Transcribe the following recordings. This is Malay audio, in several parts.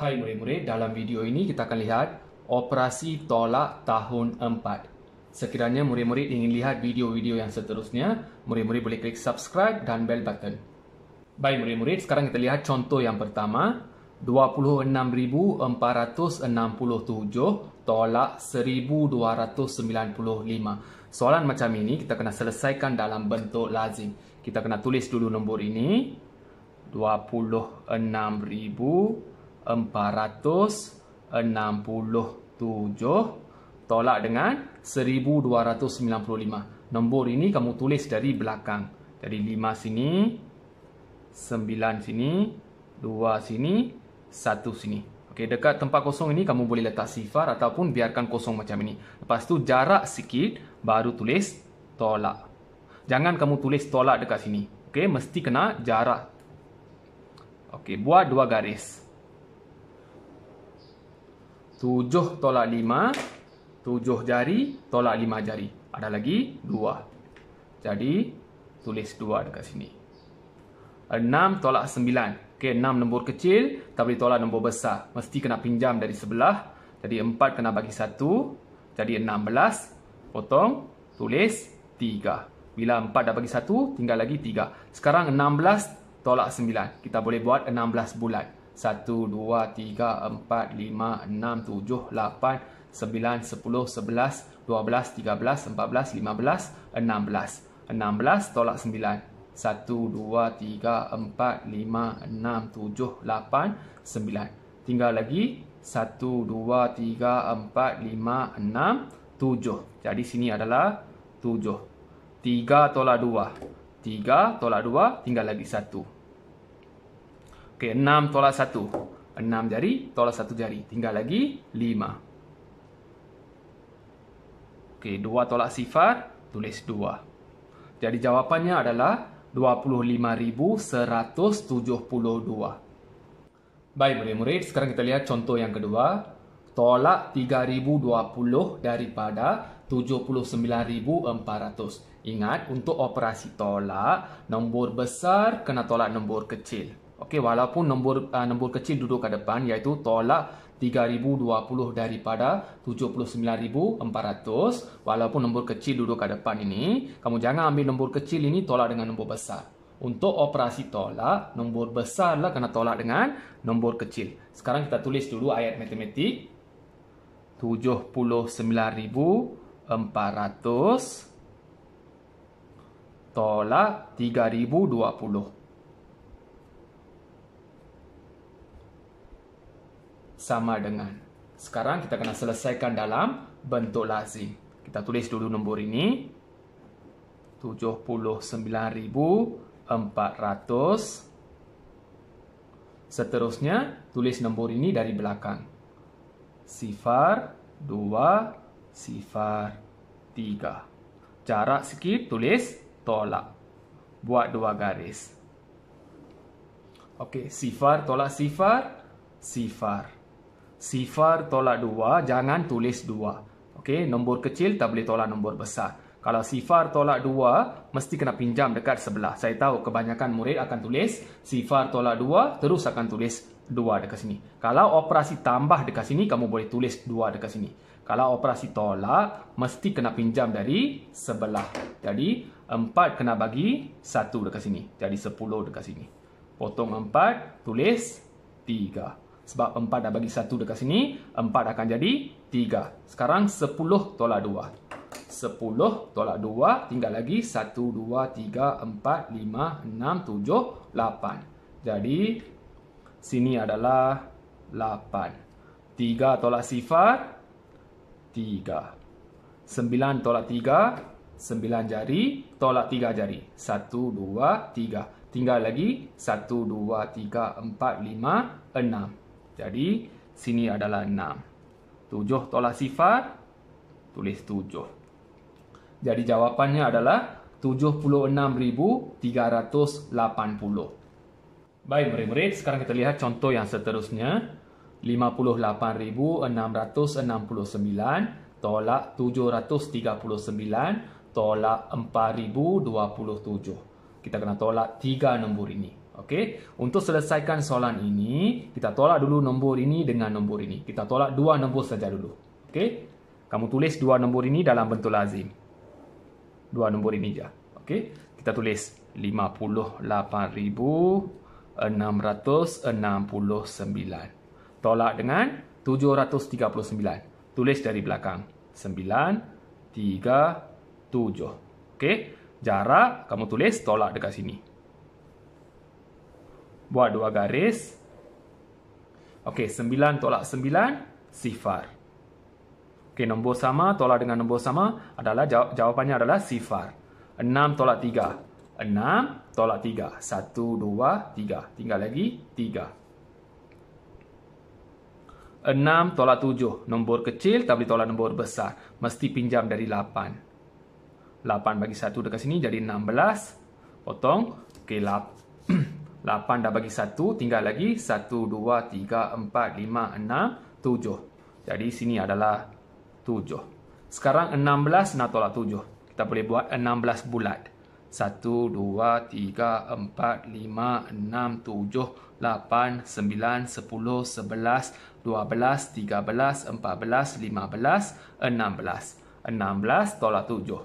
Hai murid-murid, dalam video ini kita akan lihat operasi tolak tahun 4. Sekiranya murid-murid ingin lihat video-video yang seterusnya, murid-murid boleh klik subscribe dan bell button. Baik murid-murid, sekarang kita lihat contoh yang pertama. 26,467 tolak 1,295. Soalan macam ini kita kena selesaikan dalam bentuk lazim. Kita kena tulis dulu nombor ini. 26,000 1467 tolak dengan 1295. Nombor ini kamu tulis dari belakang. Jadi 5 sini, 9 sini, 2 sini, 1 sini. Okey, dekat tempat kosong ini kamu boleh letak sifar ataupun biarkan kosong macam ini. Lepas tu jarak sikit baru tulis tolak. Jangan kamu tulis tolak dekat sini. Okey, mesti kena jarak. Okey, buat dua garis. Tujuh tolak lima. Tujuh jari tolak lima jari. Ada lagi dua. Jadi, tulis dua dekat sini. Enam tolak sembilan. Okey, enam nombor kecil. Tak boleh tolak nombor besar. Mesti kena pinjam dari sebelah. Jadi, empat kena bagi satu. Jadi, enam belas. Potong. Tulis tiga. Bila empat dah bagi satu, tinggal lagi tiga. Sekarang enam belas tolak sembilan. Kita boleh buat enam belas bulat. Satu dua tiga empat lima enam tujuh lapan sembilan sepuluh sebelas dua belas tiga belas empat belas lima belas enam belas enam belas tolak sembilan satu dua tiga empat lima enam tujuh lapan sembilan Tinggal lagi satu dua tiga empat lima enam tujuh Jadi sini adalah tujuh tiga tolak dua tiga tolak dua tinggal lagi satu. Okey, 6 tolak 1. 6 jari tolak 1 jari. Tinggal lagi 5. Okey, 2 tolak sifar, tulis 2. Jadi jawapannya adalah 25,172. Baik, murid-murid. Sekarang kita lihat contoh yang kedua. Tolak 3,020 daripada 79,400. Ingat, untuk operasi tolak, nombor besar kena tolak nombor kecil. Okey, walaupun nombor uh, nombor kecil duduk ke depan iaitu tolak 3020 daripada 79400 walaupun nombor kecil duduk ke depan ini kamu jangan ambil nombor kecil ini tolak dengan nombor besar untuk operasi tolak nombor besarlah kena tolak dengan nombor kecil sekarang kita tulis dulu ayat matematik 79400 tolak 3020 sama dengan. Sekarang kita kena selesaikan dalam bentuk lazim. Kita tulis dulu nombor ini. 79,400. Seterusnya, tulis nombor ini dari belakang. Sifar 2, sifar 3. Jarak sikit, tulis tolak. Buat dua garis. Okey, sifar tolak sifar, sifar sifar tolak dua, jangan tulis dua. okey nombor kecil tak boleh tolak nombor besar kalau sifar tolak dua, mesti kena pinjam dekat sebelah saya tahu kebanyakan murid akan tulis sifar tolak dua terus akan tulis dua dekat sini kalau operasi tambah dekat sini kamu boleh tulis dua dekat sini kalau operasi tolak mesti kena pinjam dari sebelah jadi empat kena bagi satu dekat sini jadi sepuluh dekat sini potong empat, tulis tiga. Sebab 4 dah bagi 1 dekat sini, 4 akan jadi 3. Sekarang 10 tolak 2. 10 tolak 2, tinggal lagi 1, 2, 3, 4, 5, 6, 7, 8. Jadi, sini adalah 8. 3 tolak sifar, 3. 9 tolak 3, sembilan jari, tolak tiga jari. satu dua tiga Tinggal lagi satu dua tiga empat lima enam jadi, sini adalah 6. 7 tolak sifar, tulis 7. Jadi, jawapannya adalah 76,380. Baik, murid-murid. Sekarang kita lihat contoh yang seterusnya. 58,669 tolak 739 tolak 4,027. Kita kena tolak 3 nombor ini. Okey, untuk selesaikan soalan ini, kita tolak dulu nombor ini dengan nombor ini. Kita tolak dua nombor saja dulu. Okey. Kamu tulis dua nombor ini dalam bentuk lazim. Dua nombor ini saja. Okey. Kita tulis 58669. Tolak dengan 739. Tulis dari belakang. 9 3 7. Okey. Jarak kamu tulis tolak dekat sini buat dua garis. Okey, sembilan tolak sembilan, sifar. Okey, nombor sama, tolak dengan nombor sama adalah jaw jawapannya adalah sifar. Enam tolak tiga, enam tolak tiga, satu dua tiga, Tinggal lagi tiga. Enam tolak tujuh, Nombor kecil tak boleh tolak nombor besar. Mesti pinjam dari lapan. Lapan bagi satu dekat sini jadi enam belas, Potong. Okey, 8 dah bagi 1, tinggal lagi 1, 2, 3, 4, 5, 6, 7. Jadi sini adalah 7. Sekarang 16 nak tolak 7. Kita boleh buat 16 bulat. 1, 2, 3, 4, 5, 6, 7, 8, 9, 10, 11, 12, 13, 14, 15, 16. 16 tolak 7. 1, 2,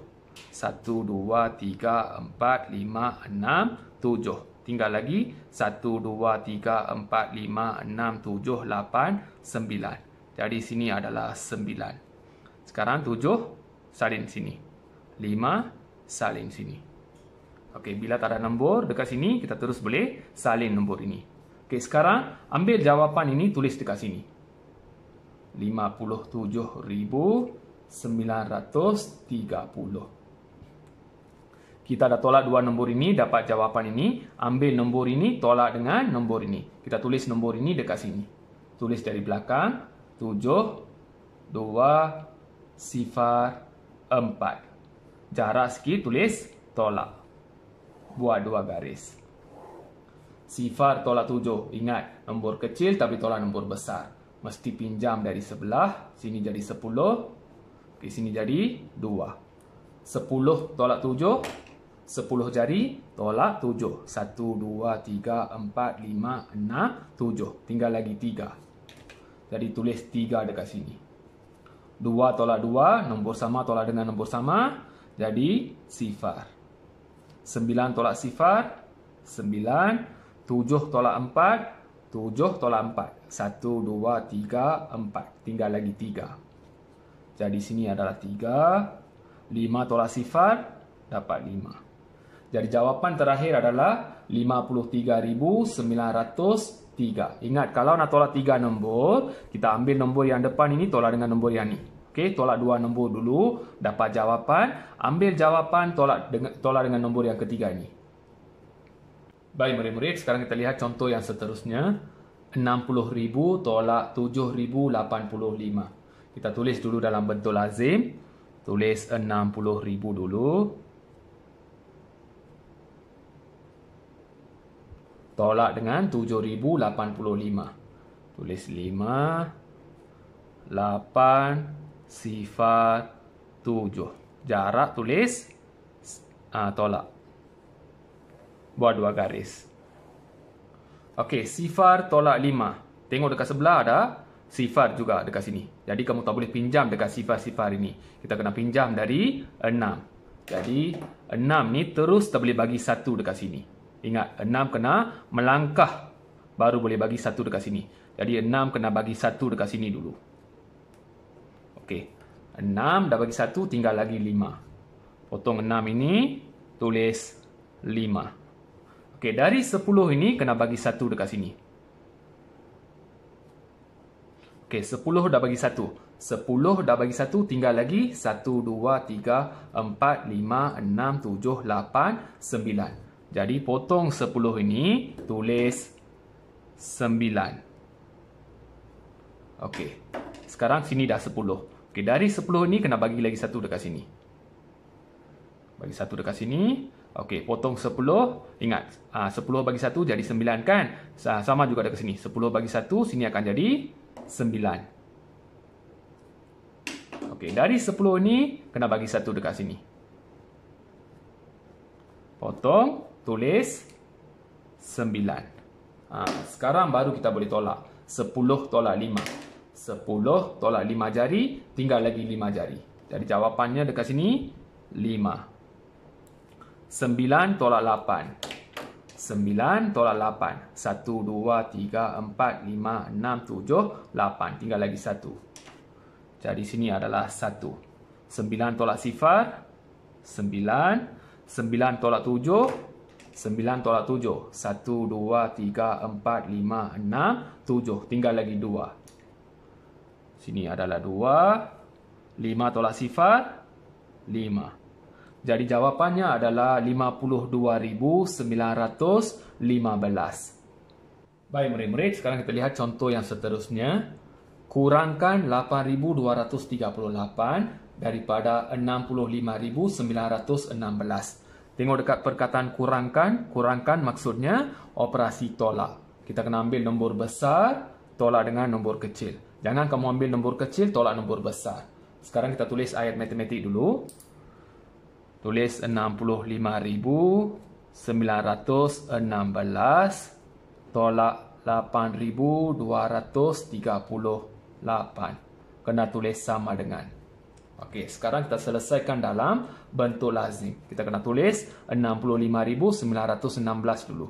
3, 4, 5, 6, 7. Tinggal lagi 1, 2, 3, 4, 5, 6, 7, 8, 9. Jadi sini adalah 9. Sekarang 7 salin sini. 5 salin sini. Okey, bila tak ada nombor dekat sini, kita terus boleh salin nombor ini. Okey, sekarang ambil jawapan ini tulis dekat sini. sembilan ratus tiga puluh kita dah tolak dua nombor ini dapat jawapan ini ambil nombor ini tolak dengan nombor ini kita tulis nombor ini dekat sini tulis dari belakang 7 2 sifar 4 jarak sikit tulis tolak buat dua garis sifar tolak 7 ingat nombor kecil tapi tolak nombor besar mesti pinjam dari sebelah sini jadi 10 di sini jadi 2 10 tolak 7 10 jari tolak 7 1 2 3 4 5 6 7 tinggal lagi 3 jadi tulis 3 dekat sini 2 tolak 2 nombor sama tolak dengan nombor sama jadi sifar 9 tolak sifar 9 7 tolak 4 7 tolak 4 1 2 3 4 tinggal lagi 3 jadi sini adalah 3 5 tolak sifar dapat 5 jadi jawapan terakhir adalah 53,903. Ingat kalau nak tolak tiga nombor, kita ambil nombor yang depan ini tolak dengan nombor yang ni. Okey, tolak dua nombor dulu, dapat jawapan. Ambil jawapan tolak dengan, tolak dengan nombor yang ketiga ni. Baik murid-murid, sekarang kita lihat contoh yang seterusnya. 60,000 tolak 7,085. Kita tulis dulu dalam bentuk lazim. Tulis 60,000 dulu. tolak dengan 7,085. Tulis 5, 8, sifat 7. Jarak tulis uh, tolak. Buat dua garis. Okey, sifar tolak lima. Tengok dekat sebelah ada sifar juga dekat sini. Jadi kamu tak boleh pinjam dekat sifar-sifar ini. Kita kena pinjam dari enam. Jadi enam ni terus tak boleh bagi satu dekat sini. Ingat, enam kena melangkah baru boleh bagi satu dekat sini. Jadi, enam kena bagi satu dekat sini dulu. Okey. Enam dah bagi satu, tinggal lagi lima. Potong enam ini, tulis lima. Okey, dari sepuluh ini kena bagi satu dekat sini. Okey, sepuluh dah bagi satu. Sepuluh dah bagi satu, tinggal lagi satu, dua, tiga, empat, lima, enam, tujuh, lapan, sembilan. Jadi potong 10 ini, tulis 9. Okey. Sekarang sini dah 10. Okey, dari 10 ini kena bagi lagi satu dekat sini. Bagi satu dekat sini. Okey, potong 10. Ingat, 10 ah, bagi 1 jadi 9 kan? Sama juga dekat sini. 10 bagi 1, sini akan jadi 9. Okey, dari 10 ini kena bagi satu dekat sini. Potong 10 tulis 9. Ha, sekarang baru kita boleh tolak. 10 tolak 5. 10 tolak 5 jari, tinggal lagi 5 jari. Jadi jawapannya dekat sini, 5. 9 tolak 8. 9 tolak 8. 1, 2, 3, 4, 5, 6, 7, 8. Tinggal lagi 1. Jadi sini adalah 1. 9 tolak sifar, 9. 9 tolak 7, 9 tolak 7. 1, 2, 3, 4, 5, 6, 7. Tinggal lagi 2. Sini adalah 2. 5 tolak sifar. 5. Jadi jawapannya adalah 52,915. Baik, murid-murid. Sekarang kita lihat contoh yang seterusnya. Kurangkan 8,238 daripada 65,916. Tengok dekat perkataan kurangkan. Kurangkan maksudnya operasi tolak. Kita kena ambil nombor besar, tolak dengan nombor kecil. Jangan kamu ambil nombor kecil, tolak nombor besar. Sekarang kita tulis ayat matematik dulu. Tulis 65,916 tolak 8,238. Kena tulis sama dengan. Okey, sekarang kita selesaikan dalam bentuk lazim. Kita kena tulis 65,916 dulu.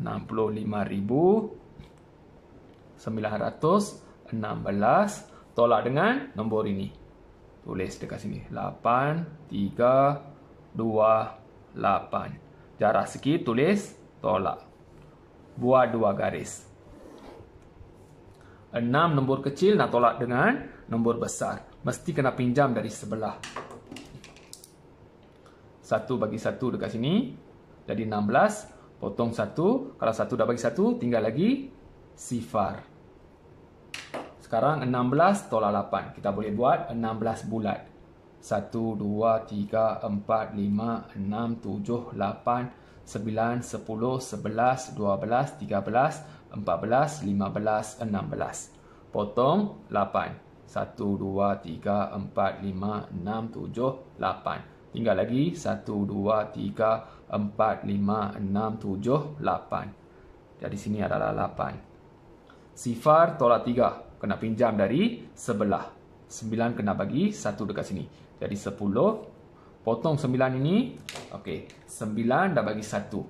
65,916 tolak dengan nombor ini. Tulis dekat sini. 8,3,2,8. Jarak sikit tulis tolak. Buat dua garis. Enam nombor kecil nak tolak dengan nombor besar. 8,3,2,8 mesti kena pinjam dari sebelah. Satu bagi satu dekat sini. Jadi 16. Potong satu. Kalau satu dah bagi satu, tinggal lagi sifar. Sekarang 16 tolak 8. Kita boleh buat 16 bulat. 1, 2, 3, 4, 5, 6, 7, 8, 9, 10, 11, 12, 13, 14, 15, 16. Potong 8 satu dua tiga empat lima enam tujuh lapan Tinggal lagi satu dua tiga empat lima enam tujuh lapan Jadi sini adalah lapan Sifar tolak tiga Kena pinjam dari sebelah. sembilan kena bagi satu dekat sini. Jadi sepuluh Potong sembilan ini. Okey. sembilan dah bagi satu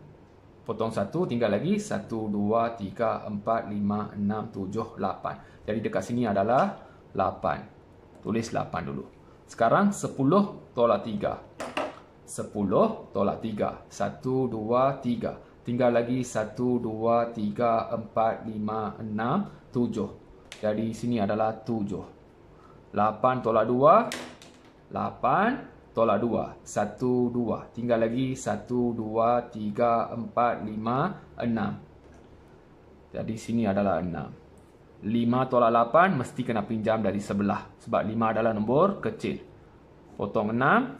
Potong satu Tinggal lagi satu dua tiga empat lima enam tujuh lapan Jadi dekat sini adalah 8. Tulis 8 dulu. Sekarang 10 tolak 3. 10 tolak 3. 1, 2, 3. Tinggal lagi 1, 2, 3, 4, 5, 6, 7. Jadi sini adalah tujuh. Lapan tolak dua, lapan tolak dua, satu dua, Tinggal lagi satu dua tiga empat lima enam. Jadi sini adalah enam. Lima tolak lapan mesti kena pinjam dari sebelah sebab lima adalah nombor kecil. Potong enam,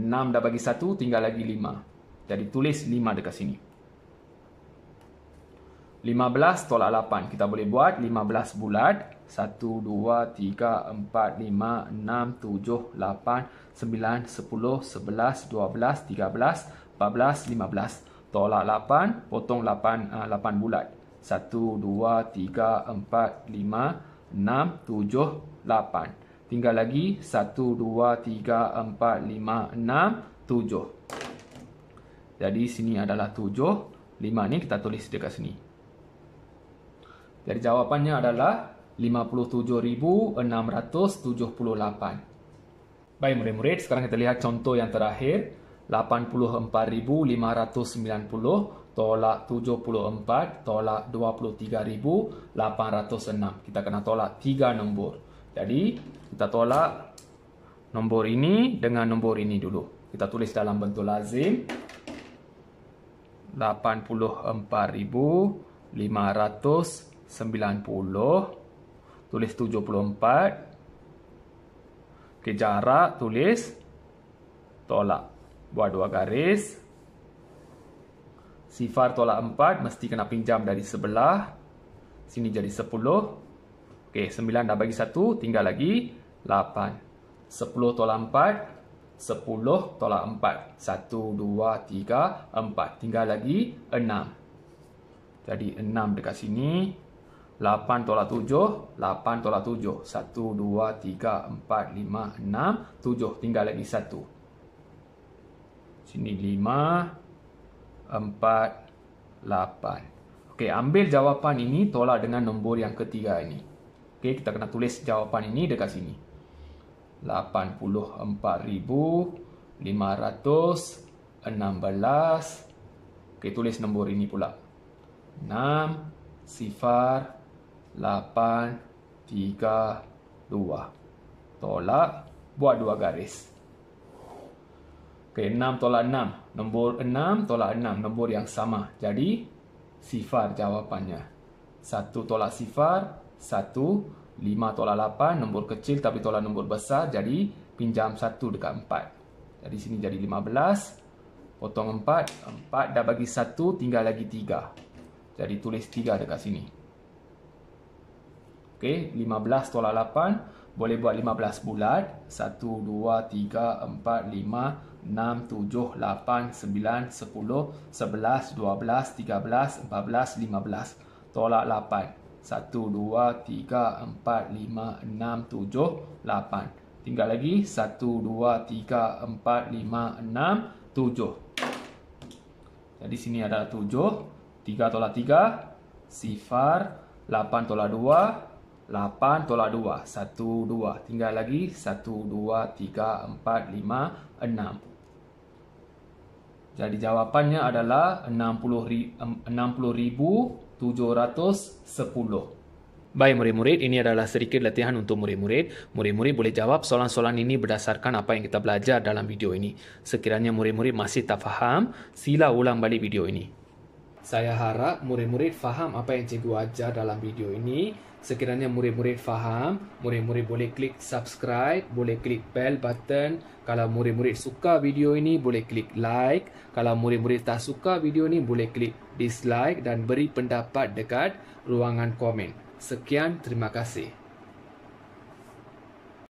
enam dah bagi satu tinggal lagi lima Jadi tulis lima dekat sini. Lima belas tolak lapan Kita boleh buat lima belas bulat. satu dua tiga empat lima enam tujuh lapan sembilan sepuluh sebelas dua belas tiga belas empat belas lima belas Tolak lapan potong lapan 8 ah, bulat. Satu dua tiga empat lima enam tujuh lapan Tinggal lagi satu dua tiga empat lima enam tujuh Jadi sini adalah tujuh lima ni kita tulis dekat sini. Jadi jawapannya adalah 57,678. Baik murid-murid, sekarang kita lihat contoh yang terakhir. 84,590 tolak 74 tolak 23,806. Kita kena tolak tiga nombor. Jadi, kita tolak nombor ini dengan nombor ini dulu. Kita tulis dalam bentuk lazim. 84,590. Tulis 74. Okay, jarak tulis. Tolak. Buat dua garis. Sifar tolak 4 mesti kena pinjam dari sebelah. Sini jadi 10. Okey, 9 dah bagi 1, tinggal lagi 8. 10 tolak 4, 10 tolak 4. 1, 2, 3, 4. Tinggal lagi 6. Jadi 6 dekat sini. 8 tolak 7, 8 tolak 7. 1, 2, 3, 4, 5, 6, 7. Tinggal lagi 1. Sini 5, 7 empat, lapan. Okey, ambil jawapan ini, tolak dengan nombor yang ketiga ini. Okey, kita kena tulis jawapan ini dekat sini. Lapan puluh empat ribu lima ratus enam belas. Okey, tulis nombor ini pula. Enam, sifar, lapan, tiga, dua. Tolak, buat dua garis. Okey. Okey, 6 tolak 6. Nombor 6 tolak 6. Nombor yang sama. Jadi, sifar jawapannya. 1 tolak sifar. 1. 5 tolak 8. Nombor kecil tapi tolak nombor besar. Jadi, pinjam 1 dekat 4. Jadi, sini jadi 15. Potong 4. 4 dah bagi 1. Tinggal lagi 3. Jadi, tulis 3 dekat sini. Okey, 15 tolak 8. 15 boleh buat 15 bulat 1 2 3 4 5 6 7 8 9 10 11 12 13 14 15 tolak 8 1 2 3 4 5 6 7 8. Tinggal lagi 1 2 3 4 5 6 7. Jadi sini ada 7, 3 tolak 3, sifar 8 tolak Lapan tolak dua satu dua Tinggal lagi satu dua tiga empat lima enam Jadi jawapannya adalah enam puluh ribu tujuh ratus sepuluh. Baik murid-murid, ini adalah sedikit latihan untuk murid-murid. Murid-murid boleh jawab soalan-soalan ini berdasarkan apa yang kita belajar dalam video ini. Sekiranya murid-murid masih tak faham, sila ulang balik video ini. Saya harap murid-murid faham apa yang cikgu ajar dalam video ini. Sekiranya murid-murid faham, murid-murid boleh klik subscribe, boleh klik bell button. Kalau murid-murid suka video ini, boleh klik like. Kalau murid-murid tak suka video ini, boleh klik dislike dan beri pendapat dekat ruangan komen. Sekian, terima kasih.